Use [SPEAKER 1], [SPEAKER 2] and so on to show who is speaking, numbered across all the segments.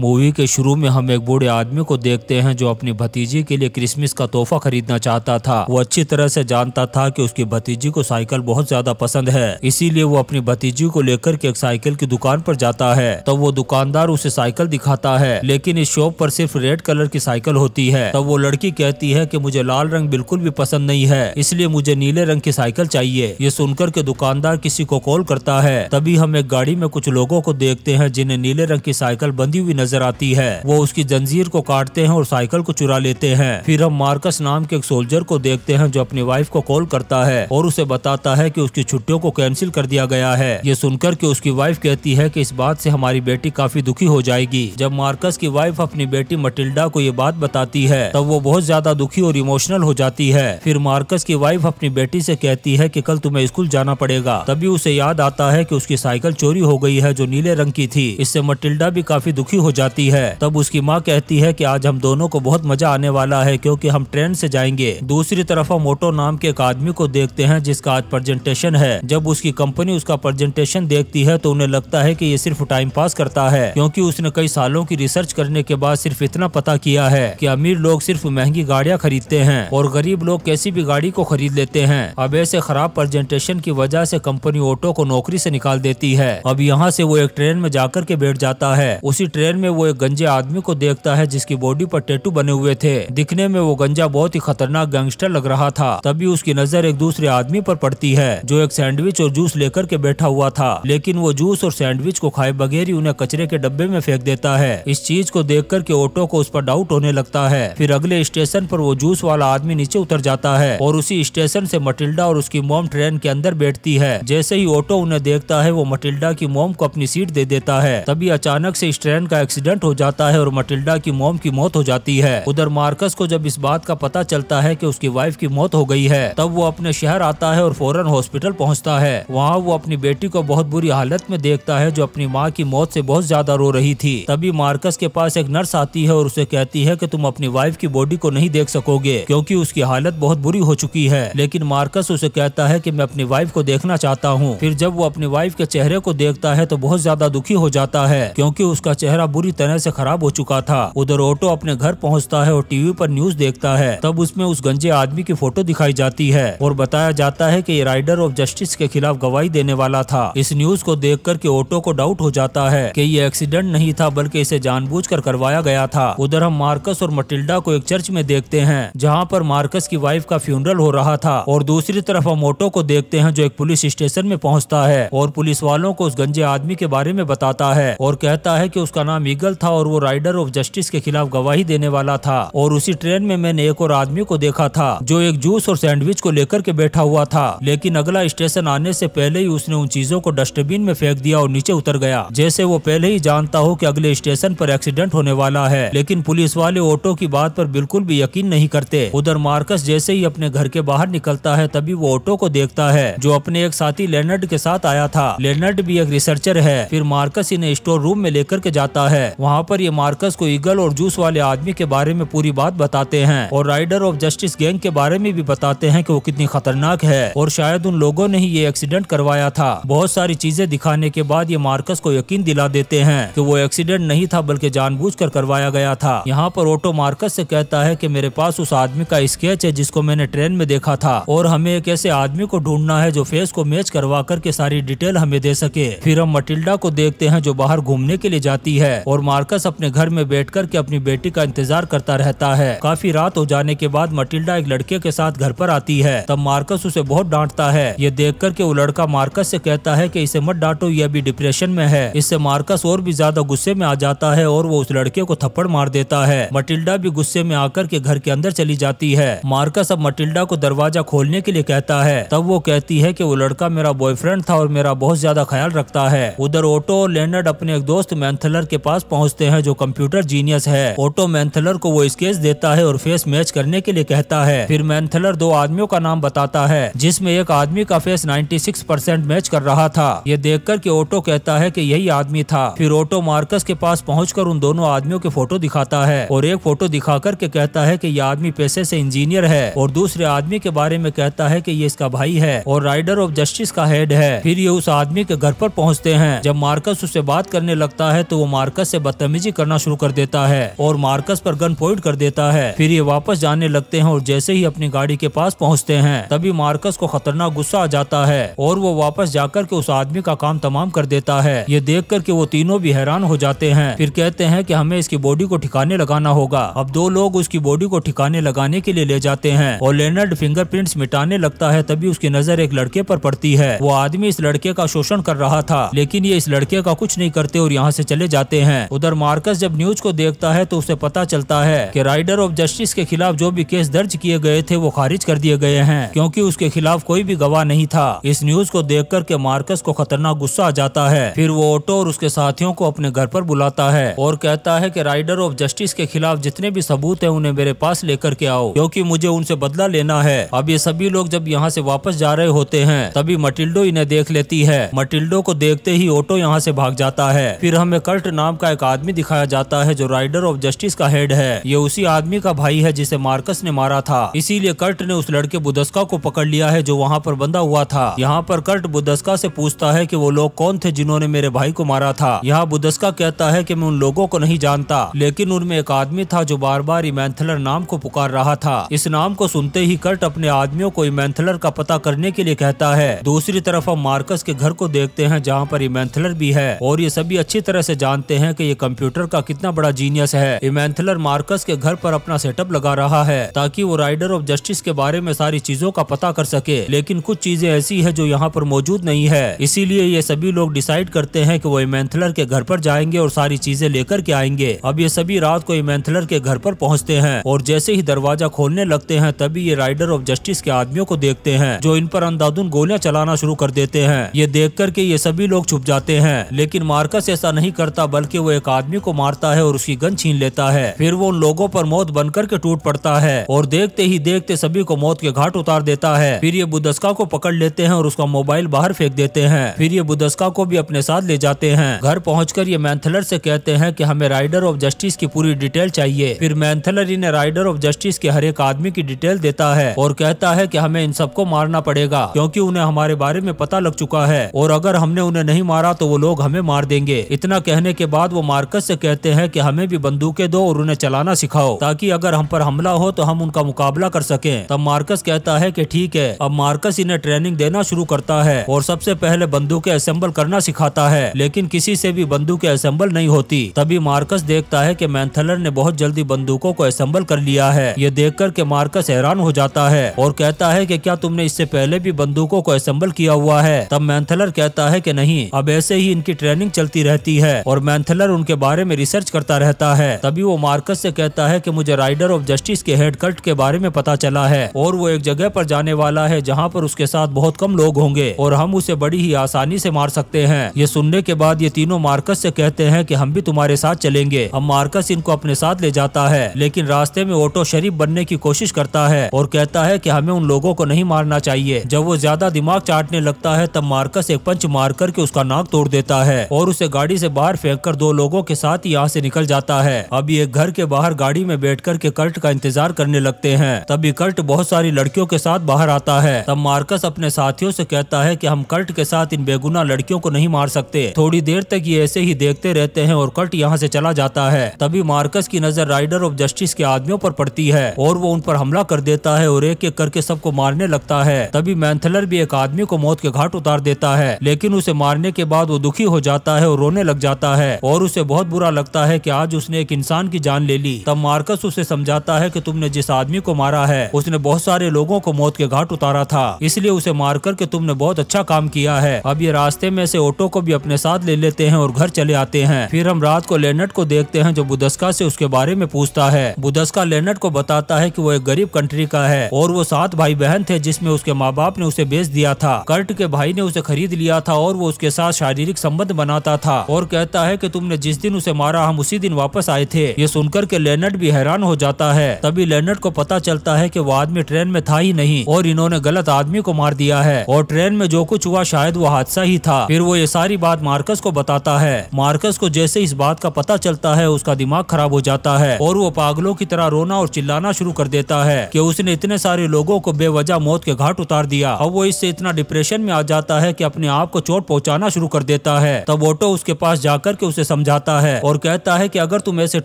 [SPEAKER 1] movie के शुरू में हम एक बूढ़े आदमी को देखते हैं जो अपनी भतीजी के लिए क्रिसमस का तोहफा खरीदना चाहता था वो अच्छी तरह से जानता था कि उसकी भतीजी को साइकिल बहुत ज्यादा पसंद है इसीलिए वो अपनी भतीजी को लेकर के एक साइकिल की दुकान पर जाता है तब तो वो दुकानदार उसे साइकिल दिखाता है लेकिन इस शॉप पर सिर्फ रेड कलर की साइकिल होती है तब तो वो लड़की कहती है की मुझे लाल रंग बिल्कुल भी पसंद नहीं है इसलिए मुझे नीले रंग की साइकिल चाहिए ये सुनकर के दुकानदार किसी को कॉल करता है तभी हम एक गाड़ी में कुछ लोगो को देखते हैं जिन्हें नीले रंग की साइकिल बंधी हुई नजर आती है वो उसकी जंजीर को काटते हैं और साइकिल को चुरा लेते हैं फिर हम मार्कस नाम के एक सोल्जर को देखते हैं जो अपनी वाइफ को कॉल करता है और उसे बताता है की उसकी छुट्टियों को कैंसिल कर दिया गया है ये सुनकर के उसकी वाइफ कहती है की इस बात से हमारी बेटी काफी दुखी हो जाएगी जब मार्कस की वाइफ अपनी बेटी मटिल्डा को ये बात बताती है तब वो बहुत ज्यादा दुखी और इमोशनल हो जाती है फिर मार्कस की वाइफ अपनी बेटी से कहती है कि कल तुम्हें स्कूल जाना पड़ेगा तभी उसे याद आता है कि उसकी साइकिल चोरी हो गई है जो नीले रंग की थी इससे मटिल्डा भी काफी दुखी हो जाती है तब उसकी माँ कहती है कि आज हम दोनों को बहुत मजा आने वाला है क्योंकि हम ट्रेन से जाएंगे दूसरी तरफ हम ऑटो नाम के एक आदमी को देखते हैं जिसका आज प्रेजेंटेशन है जब उसकी कंपनी उसका प्रेजेंटेशन देखती है तो उन्हें लगता है की ये सिर्फ टाइम पास करता है क्योंकि उसने कई सालों की रिसर्च करने के बाद सिर्फ इतना पता किया है कि अमीर लोग सिर्फ महंगी गाड़ियां खरीदते हैं और गरीब लोग कैसी भी गाड़ी को खरीद लेते हैं अब ऐसे खराब प्रेजेंटेशन की वजह से कंपनी ऑटो को नौकरी से निकाल देती है अब यहाँ से वो एक ट्रेन में जाकर के बैठ जाता है उसी ट्रेन में वो एक गंजे आदमी को देखता है जिसकी बॉडी पर टेटू बने हुए थे दिखने में वो गंजा बहुत ही खतरनाक गैंगस्टर लग रहा था तभी उसकी नजर एक दूसरे आदमी पर पड़ती है जो एक सैंडविच और जूस लेकर के बैठा हुआ था लेकिन वो जूस और सैंडविच को खाए बगैर ही उन्हें कचरे के डब्बे में फेंक देता है इस चीज को देख कर ऑटो को उस पर डाउट होने लगता है फिर अगले स्टेशन पर वो जूस वाला आदमी नीचे उतर जाता है और उसी स्टेशन से मटिल्डा और उसकी मोम ट्रेन के अंदर बैठती है जैसे ही ऑटो उन्हें देखता है वो मटिल्डा की मोम को अपनी सीट दे देता है तभी अचानक से इस ट्रेन का एक एक्सीडेंट हो जाता है और मटिल्डा की मोम की मौत हो जाती है उधर मार्कस को जब इस बात का पता चलता है की उसकी वाइफ की मौत हो गई है तब वो अपने शहर आता है और फौरन हॉस्पिटल पहुँचता है वहाँ वो अपनी बेटी को बहुत बुरी हालत में देखता है जो अपनी माँ की मौत ऐसी बहुत ज्यादा रो रही थी तभी मार्कस के पास एक नर्स आती है और उसे कहती है की तुम अपनी वाइफ की बॉडी को नहीं देख सकोगे क्यूँकी उसकी हालत बहुत बुरी हो चुकी है लेकिन मार्कस उसे कहता है कि मैं अपनी वाइफ को देखना चाहता हूँ फिर जब वो अपनी वाइफ के चेहरे को देखता है तो बहुत ज्यादा दुखी हो जाता है क्योंकि उसका चेहरा बुरी पूरी तरह से खराब हो चुका था उधर ऑटो अपने घर पहुंचता है और टीवी पर न्यूज देखता है तब उसमें उस गंजे आदमी की फोटो दिखाई जाती है और बताया जाता है कि ये राइडर ऑफ जस्टिस के खिलाफ गवाही देने वाला था इस न्यूज को देख कर के ऑटो को डाउट हो जाता है की ये एक्सीडेंट नहीं था बल्कि इसे जानबूझ कर करवाया गया था उधर हम मार्कस और मटिल्डा को एक चर्च में देखते हैं जहाँ पर मार्कस की वाइफ का फ्यूनरल हो रहा था और दूसरी तरफ हम ऑटो को देखते हैं जो एक पुलिस स्टेशन में पहुँचता है और पुलिस वालों को उस गंजे आदमी के बारे में बताता है और कहता है की उसका नाम नाम ईगल था और वो राइडर ऑफ जस्टिस के खिलाफ गवाही देने वाला था और उसी ट्रेन में मैंने एक और आदमी को देखा था जो एक जूस और सैंडविच को लेकर के बैठा हुआ था लेकिन अगला स्टेशन आने से पहले ही उसने उन चीजों को डस्टबिन में फेंक दिया और नीचे उतर गया जैसे वो पहले ही जानता हो की अगले स्टेशन पर एक्सीडेंट होने वाला है लेकिन पुलिस वाले ऑटो की बात पर बिल्कुल भी यकीन नहीं करते उधर मार्कस जैसे ही अपने घर के बाहर निकलता है तभी वो ऑटो को देखता है जो अपने एक साथी लेनर्ड के साथ आया था लेनर्ड भी एक रिसर्चर है फिर मार्कस इन्हें स्टोर रूम में लेकर के जाता है है वहाँ पर ये मार्कस को ईगल और जूस वाले आदमी के बारे में पूरी बात बताते हैं और राइडर ऑफ जस्टिस गैंग के बारे में भी बताते हैं की वो कितनी खतरनाक है और शायद उन लोगों ने ही ये एक्सीडेंट करवाया था बहुत सारी चीजें दिखाने के बाद ये मार्कस को यकीन दिला देते हैं कि वो एक्सीडेंट नहीं था बल्कि जानबूझकर करवाया गया था यहाँ पर ऑटो मार्कस से कहता है कि मेरे पास उस आदमी का स्केच है जिसको मैंने ट्रेन में देखा था और हमें एक ऐसे आदमी को ढूंढना है जो फेस को मैच करवा करके सारी डिटेल हमें दे सके फिर हम मटिल्डा को देखते हैं जो बाहर घूमने के लिए जाती है और मार्कस अपने घर में बैठ कर के अपनी बेटी का इंतजार करता रहता है काफी रात हो जाने के बाद मटिल्डा एक लड़के के साथ घर पर आती है तब मार्कस उसे बहुत डांटता है ये देख कर के वो लड़का मार्कस से कहता है कि इसे मत डांटो ये अभी डिप्रेशन में है इससे मार्कस और भी ज्यादा गुस्से में आ जाता है और वो उस लड़के को थप्पड़ मार देता है मटिल्डा भी गुस्से में आकर के घर के अंदर चली जाती है मार्कस अब मटिल्डा को दरवाजा खोलने के लिए कहता है तब वो कहती है की वो लड़का मेरा बॉयफ्रेंड था और मेरा बहुत ज्यादा ख्याल रखता है उधर ओटो और लेनर्ड अपने एक दोस्त मैंथलर के पास पास पहुंचते हैं जो कंप्यूटर जीनियस है ऑटो मैंथलर को वो स्केच देता है और फेस मैच करने के लिए कहता है फिर मैंथलर दो आदमियों का नाम बताता है जिसमे एक आदमी का फेस नाइन्टी परसेंट मैच कर रहा था ये देख कर ऑटो कहता है की यही आदमी था फिर ऑटो मार्कस के पास पहुँच उन दोनों आदमियों के फोटो दिखाता है और एक फोटो दिखा के कहता है कि यह आदमी पैसे से इंजीनियर है और दूसरे आदमी के बारे में कहता है कि ये इसका भाई है और राइडर ऑफ जस्टिस का हेड है फिर ये उस आदमी के घर पर पहुँचते हैं जब मार्कस उससे बात करने लगता है तो वो मार्कस मार्कस से बदतमीजी करना शुरू कर देता है और मार्कस पर गन पॉइंट कर देता है फिर ये वापस जाने लगते हैं और जैसे ही अपनी गाड़ी के पास पहुंचते हैं तभी मार्कस को खतरनाक गुस्सा आ जाता है और वो वापस जाकर के उस आदमी का काम तमाम कर देता है ये देख कर के वो तीनों भी हैरान हो जाते हैं फिर कहते हैं की हमें इसकी बॉडी को ठिकाने लगाना होगा अब दो लोग उसकी बॉडी को ठिकाने लगाने के लिए ले जाते हैं और लेनर्ड फिंगर मिटाने लगता है तभी उसकी नजर एक लड़के पर पड़ती है वो आदमी इस लड़के का शोषण कर रहा था लेकिन ये इस लड़के का कुछ नहीं करते और यहाँ से चले जाते हैं हैं उधर मार्कस जब न्यूज को देखता है तो उसे पता चलता है कि राइडर ऑफ जस्टिस के खिलाफ जो भी केस दर्ज किए गए थे वो खारिज कर दिए गए हैं क्योंकि उसके खिलाफ कोई भी गवाह नहीं था इस न्यूज को देख कर के मार्कस को खतरनाक गुस्सा आ जाता है फिर वो ऑटो और उसके साथियों को अपने घर पर बुलाता है और कहता है की राइडर ऑफ जस्टिस के खिलाफ जितने भी सबूत है उन्हें मेरे पास लेकर के आओ क्यूँकी मुझे उनसे बदला लेना है अब ये सभी लोग जब यहाँ ऐसी वापस जा रहे होते हैं तभी मटिल्डो इन्हें देख लेती है मटिल्डो को देखते ही ऑटो यहाँ से भाग जाता है फिर हमें कर्ट नाम का एक आदमी दिखाया जाता है जो राइडर ऑफ जस्टिस का हेड है ये उसी आदमी का भाई है जिसे मार्कस ने मारा था इसीलिए कर्ट ने उस लड़के बुदस्का को पकड़ लिया है जो वहाँ पर बंधा हुआ था यहाँ पर कर्ट बुदस्का से पूछता है कि वो लोग कौन थे जिन्होंने मेरे भाई को मारा था यहाँ बुदस्का कहता है कि मैं उन लोगों को नहीं जानता लेकिन उनमें एक आदमी था जो बार बार इमेंथलर नाम को पुकार रहा था इस नाम को सुनते ही कर्ट अपने आदमियों को इमेंथलर का पता करने के लिए कहता है दूसरी तरफ हम मार्कस के घर को देखते हैं जहाँ पर इमेंथलर भी है और ये सभी अच्छी तरह से जानते हैं हैं कि ये कंप्यूटर का कितना बड़ा जीनियस है इमेंथलर मार्कस के घर पर अपना सेटअप लगा रहा है ताकि वो राइडर ऑफ जस्टिस के बारे में सारी चीजों का पता कर सके लेकिन कुछ चीजें ऐसी है जो यहाँ पर मौजूद नहीं है इसीलिए ये सभी लोग डिसाइड करते हैं की वो इमेंथलर के घर पर जाएंगे और सारी चीजें लेकर के आएंगे अब ये सभी रात को इमेंथलर के घर पर पहुँचते हैं और जैसे ही दरवाजा खोलने लगते हैं तभी ये राइडर ऑफ जस्टिस के आदमियों को देखते हैं जो इन पर अंधाधुन गोलियां चलाना शुरू कर देते हैं ये देख करके ये सभी लोग छुप जाते हैं लेकिन मार्कस ऐसा नहीं करता बल्कि के वो एक आदमी को मारता है और उसकी गन छीन लेता है फिर वो उन लोगों पर मौत बनकर करके टूट पड़ता है और देखते ही देखते सभी को मौत के घाट उतार देता है फिर ये बुदस्का को पकड़ लेते हैं और उसका मोबाइल बाहर फेंक देते हैं फिर ये बुदस्का को भी अपने साथ ले जाते हैं घर पहुँच ये मैंथलर ऐसी कहते हैं की हमें राइडर ऑफ जस्टिस की पूरी डिटेल चाहिए फिर मैंथलर इन्हें राइडर ऑफ जस्टिस के हर एक आदमी की डिटेल देता है और कहता है की हमें इन सबको मारना पड़ेगा क्यूँकी उन्हें हमारे बारे में पता लग चुका है और अगर हमने उन्हें नहीं मारा तो वो लोग हमें मार देंगे इतना कहने के बाद बाद वो मार्कस से कहते हैं कि हमें भी बंदूकें दो और उन्हें चलाना सिखाओ ताकि अगर हम पर हमला हो तो हम उनका मुकाबला कर सके तब मार्कस कहता है की ठीक है अब मार्कस इन्हें ट्रेनिंग देना शुरू करता है और सबसे पहले बंदूकें असेंबल करना सिखाता है लेकिन किसी से भी बंदूकें असेंबल नहीं होती तभी मार्कस देखता है की मैंथलर ने बहुत जल्दी बंदूकों को असेंबल कर लिया है ये देख कर के मार्कस हैरान हो जाता है और कहता है की क्या तुमने इससे पहले भी बंदूकों को असेंबल किया हुआ है तब मैंथलर कहता है की नहीं अब ऐसे ही इनकी ट्रेनिंग चलती रहती है और मैंथलर हिटलर उनके बारे में रिसर्च करता रहता है तभी वो मार्कस से कहता है कि मुझे राइडर ऑफ जस्टिस के हेड कल्ट के बारे में पता चला है और वो एक जगह पर जाने वाला है जहाँ पर उसके साथ बहुत कम लोग होंगे और हम उसे बड़ी ही आसानी से मार सकते हैं ये सुनने के बाद ये तीनों मार्कस से कहते हैं कि हम भी तुम्हारे साथ चलेंगे अब मार्कस इनको अपने साथ ले जाता है लेकिन रास्ते में ऑटो शरीफ बनने की कोशिश करता है और कहता है की हमें उन लोगों को नहीं मारना चाहिए जब वो ज्यादा दिमाग चाटने लगता है तब मार्कस एक पंच मार करके उसका नाक तोड़ देता है और उसे गाड़ी ऐसी बाहर फेंक कर दो लोगों के साथ यहाँ से निकल जाता है अब ये घर के बाहर गाड़ी में बैठ कर के कर्ट का इंतजार करने लगते हैं तभी कर्ट बहुत सारी लड़कियों के साथ बाहर आता है तब मार्कस अपने साथियों से कहता है कि हम कर्ट के साथ इन बेगुना लड़कियों को नहीं मार सकते थोड़ी देर तक ये ऐसे ही देखते रहते हैं और कर्ट यहाँ से चला जाता है तभी मार्कस की नजर राइडर ऑफ जस्टिस के आदमियों पर पड़ती है और वो उन पर हमला कर देता है और एक एक करके सबको मारने लगता है तभी मैंथलर भी एक आदमी को मौत के घाट उतार देता है लेकिन उसे मारने के बाद वो दुखी हो जाता है और रोने लग जाता है और और उसे बहुत बुरा लगता है कि आज उसने एक इंसान की जान ले ली तब मार्कस उसे समझाता है कि तुमने जिस आदमी को मारा है उसने बहुत सारे लोगों को मौत के घाट उतारा था इसलिए उसे मार के तुमने बहुत अच्छा काम किया है अब ये रास्ते में से ऑटो को भी अपने साथ ले लेते हैं और घर चले आते हैं फिर हम रात को लेनट को देखते हैं जो बुदस्का से उसके बारे में पूछता है बुदस्का लेनट को बताता है की वो एक गरीब कंट्री का है और वो सात भाई बहन थे जिसमे उसके माँ बाप ने उसे बेच दिया था कर्ट के भाई ने उसे खरीद लिया था और वो उसके साथ शारीरिक संबंध बनाता था और कहता है की तुम तुमने जिस दिन उसे मारा हम उसी दिन वापस आए थे ये सुनकर के लेनर्ड भी हैरान हो जाता है तभी लेनर्ड को पता चलता है की वो आदमी ट्रेन में था ही नहीं और इन्होंने गलत आदमी को मार दिया है और ट्रेन में जो कुछ हुआ शायद वो हादसा ही था फिर वो ये सारी बात मार्कस को बताता है मार्कस को जैसे इस बात का पता चलता है उसका दिमाग खराब हो जाता है और वो पागलों की तरह रोना और चिल्लाना शुरू कर देता है कि उसने इतने सारे लोगों को बेवजह मौत के घाट उतार दिया अब वो इससे इतना डिप्रेशन में आ जाता है कि अपने आप को चोट पहुंचाना शुरू कर देता है तब ऑटो उसके पास जाकर के उसे समझाता है और कहता है कि अगर तुम ऐसे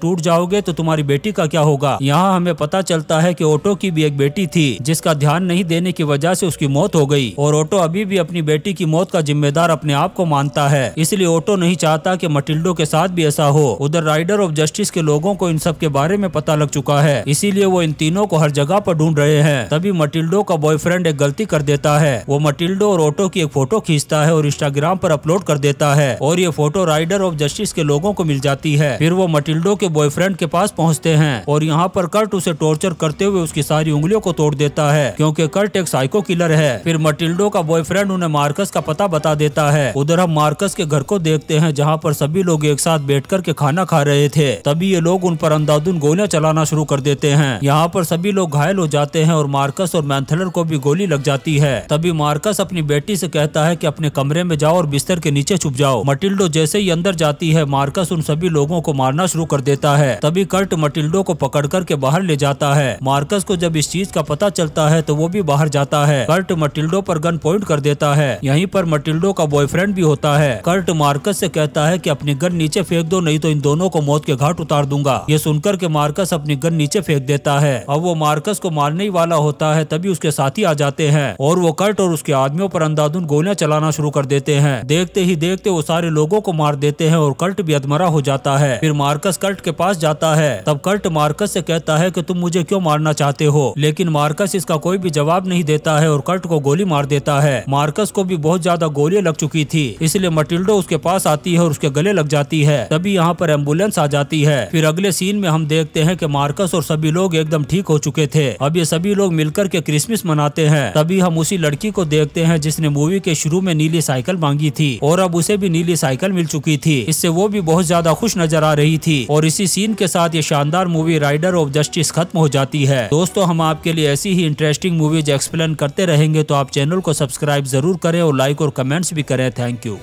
[SPEAKER 1] टूट जाओगे तो तुम्हारी बेटी का क्या होगा यहाँ हमें पता चलता है कि ओटो की भी एक बेटी थी जिसका ध्यान नहीं देने की वजह से उसकी मौत हो गई और ओटो अभी भी अपनी बेटी की मौत का जिम्मेदार अपने आप को मानता है इसलिए ओटो नहीं चाहता कि मटिल्डो के साथ भी ऐसा हो उधर राइडर ऑफ जस्टिस के लोगों को इन सब के बारे में पता लग चुका है इसीलिए वो इन तीनों को हर जगह पर ढूंढ रहे हैं तभी मटिल्डो का बॉयफ्रेंड एक गलती कर देता है वो मटिल्डो और ऑटो की एक फोटो खींचता है और इंस्टाग्राम पर अपलोड कर देता है और ये फोटो राइडर ऑफ जस्टिस के लोगों को मिल जाती है फिर वो मटिल्डो के बॉयफ्रेंड के पास पहुँचते हैं और यहाँ पर कर्ट उसे टॉर्चर करते हुए उसकी सारी उंगलियों को तोड़ देता है क्योंकि कर्ट एक साइको किलर है फिर मटिल्डो का बॉयफ्रेंड उन्हें मार्कस का पता बता देता है उधर हम मार्कस के घर को देखते हैं जहाँ पर सभी लोग एक साथ बैठ के खाना खा रहे थे तभी ये लोग उन पर अंधाधुन गोलियां चलाना शुरू कर देते हैं यहाँ पर सभी लोग घायल हो जाते हैं और मार्कस और मैंथलर को भी गोली लग जाती है तभी मार्कस अपनी बेटी से कहता है कि अपने कमरे में जाओ और बिस्तर के नीचे छुप जाओ मटिल्डो जैसे ही अंदर जाती है मार्कस उन सभी लोगों को मारना शुरू कर देता है तभी कर्ट मटिल्डो को पकड़ करके बाहर ले जाता है मार्कस को जब इस चीज का पता चलता है तो वो भी बाहर जाता है कर्ट मटिल्डो पर गन पॉइंट कर देता है यहीं पर मटिल्डो का बॉयफ्रेंड भी होता है कर्ट मार्कस से कहता है कि अपनी गन नीचे फेंक दो नहीं तो इन दोनों को मौत के घाट उतार दूंगा ये सुनकर के मार्कस अपनी गन नीचे फेंक देता है अब वो मार्कस को मारने ही वाला होता है तभी उसके साथी आ जाते हैं और वो कर्ट और उसके आदमियों पर अंधाधुन गोलियां चलाना शुरू कर देते हैं देखते ही देखते वो सारे लोगों को मार देते हैं और कर्ट कर्ट अधमरा हो जाता है फिर मार्कस कर्ट के पास जाता है तब कर्ट मार्कस से कहता है कि तुम मुझे क्यों मारना चाहते हो लेकिन मार्कस इसका कोई भी जवाब नहीं देता है और कर्ट को गोली मार देता है मार्कस को भी बहुत ज्यादा गोलियां लग चुकी थी इसलिए मटिल्डो उसके पास आती है और उसके गले लग जाती है तभी यहाँ पर एम्बुलेंस आ जाती है फिर अगले सीन में हम देखते हैं की मार्कस और सभी लोग एकदम ठीक हो चुके थे अब ये सभी लोग मिलकर के क्रिसमस मनाते हैं तभी हम उसी लड़की को देखते हैं जिसने मूवी के शुरू में नीली साइकिल मांगी थी और अब उसे भी नीली साइकिल मिल चुकी थी इससे वो भी बहुत ज्यादा खुश नजर आ रही थी और इसी सीन के साथ ये शानदार मूवी राइडर ऑफ जस्टिस खत्म हो जाती है दोस्तों हम आपके लिए ऐसी ही इंटरेस्टिंग मूवीज एक्सप्लेन करते रहेंगे तो आप चैनल को सब्सक्राइब जरूर करें और लाइक और कमेंट्स भी करें थैंक यू